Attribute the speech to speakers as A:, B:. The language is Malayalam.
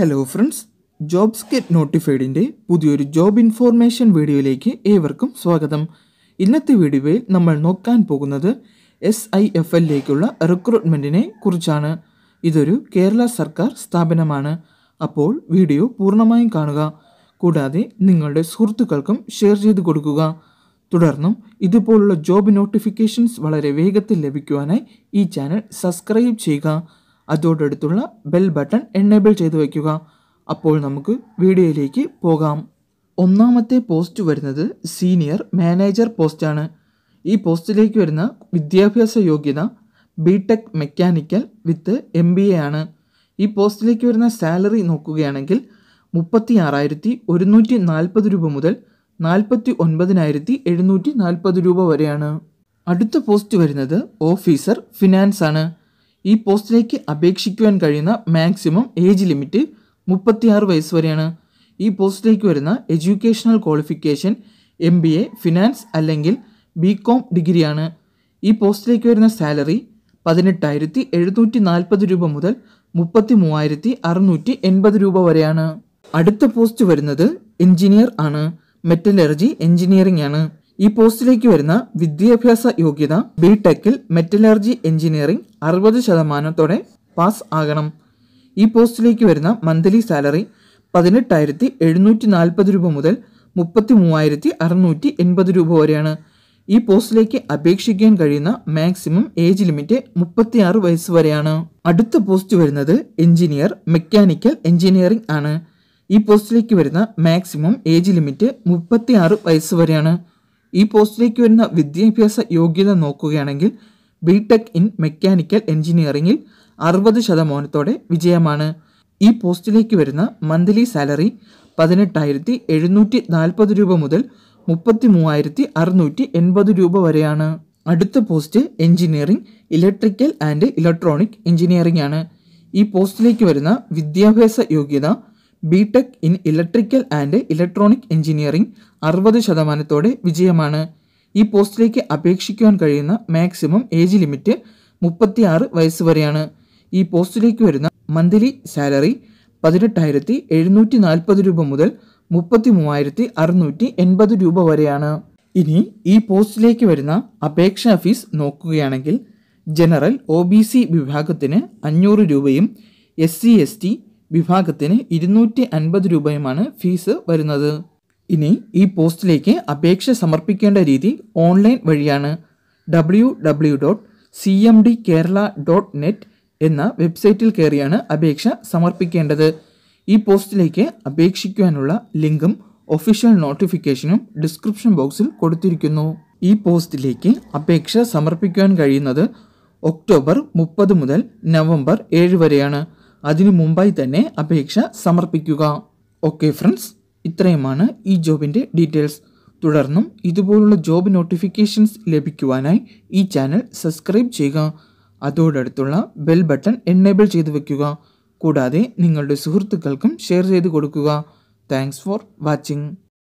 A: ഹലോ ഫ്രണ്ട്സ് ജോബ്സ് ഗെറ്റ് നോട്ടിഫൈഡിൻ്റെ പുതിയൊരു ജോബ് ഇൻഫോർമേഷൻ വീഡിയോയിലേക്ക് ഏവർക്കും സ്വാഗതം ഇന്നത്തെ വീഡിയോയിൽ നമ്മൾ നോക്കാൻ പോകുന്നത് എസ് ഐ എഫ് എല്ലേക്കുള്ള റിക്രൂട്ട്മെൻറ്റിനെ കുറിച്ചാണ് ഇതൊരു കേരള സർക്കാർ സ്ഥാപനമാണ് അപ്പോൾ വീഡിയോ പൂർണ്ണമായും കാണുക കൂടാതെ നിങ്ങളുടെ സുഹൃത്തുക്കൾക്കും ഷെയർ ചെയ്ത് കൊടുക്കുക തുടർന്നും ഇതുപോലുള്ള ജോബ് നോട്ടിഫിക്കേഷൻസ് വളരെ വേഗത്തിൽ ലഭിക്കുവാനായി ഈ ചാനൽ സബ്സ്ക്രൈബ് ചെയ്യുക അതോടടുത്തുള്ള ബെൽ ബട്ടൺ എനേബിൾ ചെയ്ത് വയ്ക്കുക അപ്പോൾ നമുക്ക് വീഡിയോയിലേക്ക് പോകാം ഒന്നാമത്തെ പോസ്റ്റ് വരുന്നത് സീനിയർ മാനേജർ പോസ്റ്റാണ് ഈ പോസ്റ്റിലേക്ക് വരുന്ന വിദ്യാഭ്യാസ യോഗ്യത B Tech mechanical with M B A ആണ് ഈ പോസ്റ്റിലേക്ക് വരുന്ന സാലറി നോക്കുകയാണെങ്കിൽ മുപ്പത്തി ആറായിരത്തി ഒരുന്നൂറ്റി നാൽപ്പത് രൂപ മുതൽ നാൽപ്പത്തി ഒൻപതിനായിരത്തി എഴുന്നൂറ്റി നാൽപ്പത് രൂപ വരെയാണ് അടുത്ത പോസ്റ്റ് വരുന്നത് ഓഫീസർ ഫിനാൻസ് ആണ് ഈ പോസ്റ്റിലേക്ക് അപേക്ഷിക്കുവാൻ കഴിയുന്ന മാക്സിമം ഏജ് ലിമിറ്റ് മുപ്പത്തിയാറ് വയസ്സ് വരെയാണ് ഈ പോസ്റ്റിലേക്ക് വരുന്ന educational qualification M B A finance അല്ലെങ്കിൽ ബി കോം ഡിഗ്രിയാണ് ഈ പോസ്റ്റിലേക്ക് വരുന്ന സാലറി പതിനെട്ടായിരത്തി എഴുന്നൂറ്റി നാൽപ്പത് രൂപ മുതൽ മുപ്പത്തി മൂവായിരത്തി അറുന്നൂറ്റി എൺപത് രൂപ വരെയാണ് അടുത്ത പോസ്റ്റ് വരുന്നത് എഞ്ചിനീയർ ആണ് മെറ്റലർജി എഞ്ചിനീയറിംഗ് ആണ് ഈ പോസ്റ്റിലേക്ക് വരുന്ന വിദ്യാഭ്യാസ യോഗ്യത ബി ടെക്കിൽ മെറ്റലർജി എഞ്ചിനീയറിംഗ് അറുപത് ശതമാനത്തോടെ പാസ് ആകണം ഈ പോസ്റ്റിലേക്ക് വരുന്ന മന്ത്ലി സാലറി പതിനെട്ടായിരത്തി എഴുന്നൂറ്റി നാൽപ്പത് രൂപ മുതൽ മുപ്പത്തി മൂവായിരത്തി അറുന്നൂറ്റി എൺപത് രൂപ വരെയാണ് ഈ പോസ്റ്റിലേക്ക് അപേക്ഷിക്കാൻ കഴിയുന്ന മാക്സിമം ഏജ് ലിമിറ്റ് മുപ്പത്തിയാറ് വയസ്സ് വരെയാണ് അടുത്ത പോസ്റ്റ് വരുന്നത് എഞ്ചിനീയർ മെക്കാനിക്കൽ എഞ്ചിനീയറിംഗ് ആണ് ഈ പോസ്റ്റിലേക്ക് വരുന്ന മാക്സിമം ഏജ് ലിമിറ്റ് മുപ്പത്തിയാറ് വയസ്സ് വരെയാണ് ഈ പോസ്റ്റിലേക്ക് വരുന്ന വിദ്യാഭ്യാസ യോഗ്യത നോക്കുകയാണെങ്കിൽ ബി ഇൻ മെക്കാനിക്കൽ എഞ്ചിനീയറിംഗിൽ അറുപത് ശതമാനത്തോടെ വിജയമാണ് ഈ പോസ്റ്റിലേക്ക് വരുന്ന മന്ത്ലി സാലറി പതിനെട്ടായിരത്തി എഴുന്നൂറ്റി നാൽപ്പത് രൂപ മുതൽ മുപ്പത്തി മൂവായിരത്തി അറുന്നൂറ്റി എൺപത് രൂപ വരെയാണ് അടുത്ത post engineering electrical and electronic engineering ആണ് ഈ പോസ്റ്റിലേക്ക് വരുന്ന വിദ്യാഭ്യാസ യോഗ്യത B Tech in electrical and electronic engineering അറുപത് ശതമാനത്തോടെ വിജയമാണ് ഈ പോസ്റ്റിലേക്ക് അപേക്ഷിക്കുവാൻ കഴിയുന്ന മാക്സിമം ഏജ് ലിമിറ്റ് മുപ്പത്തിയാറ് വയസ്സ് വരെയാണ് ഈ പോസ്റ്റിലേക്ക് വരുന്ന മന്ത്ലി സാലറി പതിനെട്ടായിരത്തി എഴുന്നൂറ്റി നാൽപ്പത് രൂപ മുതൽ മുപ്പത്തി മൂവായിരത്തി അറുന്നൂറ്റി എൺപത് രൂപ വരെയാണ് ഇനി ഈ പോസ്റ്റിലേക്ക് വരുന്ന അപേക്ഷാ ഫീസ് നോക്കുകയാണെങ്കിൽ ജനറൽ ഒ ബി സി വിഭാഗത്തിന് അഞ്ഞൂറ് രൂപയും എസ് സി എസ് ടി വിഭാഗത്തിന് ഇരുന്നൂറ്റി അൻപത് രൂപയുമാണ് ഫീസ് വരുന്നത് ഇനി ഈ പോസ്റ്റിലേക്ക് അപേക്ഷ സമർപ്പിക്കേണ്ട രീതി ഓൺലൈൻ വഴിയാണ് W W dot C M D Kerala dot net എന്ന വെബ്സൈറ്റിൽ കയറിയാണ് അപേക്ഷ സമർപ്പിക്കേണ്ടത് ഈ പോസ്റ്റിലേക്ക് അപേക്ഷിക്കുവാനുള്ള ലിങ്കും ഒഫീഷ്യൽ നോട്ടിഫിക്കേഷനും ഡിസ്ക്രിപ്ഷൻ ബോക്സിൽ കൊടുത്തിരിക്കുന്നു ഈ പോസ്റ്റിലേക്ക് അപേക്ഷ സമർപ്പിക്കുവാൻ കഴിയുന്നത് ഒക്ടോബർ മുപ്പത് മുതൽ നവംബർ ഏഴ് വരെയാണ് അതിനു മുമ്പായി തന്നെ അപേക്ഷ സമർപ്പിക്കുക ഓക്കെ ഫ്രണ്ട്സ് ഇത്രയുമാണ് ഈ ജോബിൻ്റെ ഡീറ്റെയിൽസ് തുടർന്നും ഇതുപോലുള്ള ജോബ് നോട്ടിഫിക്കേഷൻസ് ലഭിക്കുവാനായി ഈ ചാനൽ സബ്സ്ക്രൈബ് ചെയ്യുക അതോടടുത്തുള്ള ബെൽ ബട്ടൺ എനേബിൾ ചെയ്തു വെക്കുക കൂടാതെ നിങ്ങളുടെ സുഹൃത്തുക്കൾക്കും ഷെയർ ചെയ്ത് കൊടുക്കുക താങ്ക്സ് ഫോർ വാച്ചിങ്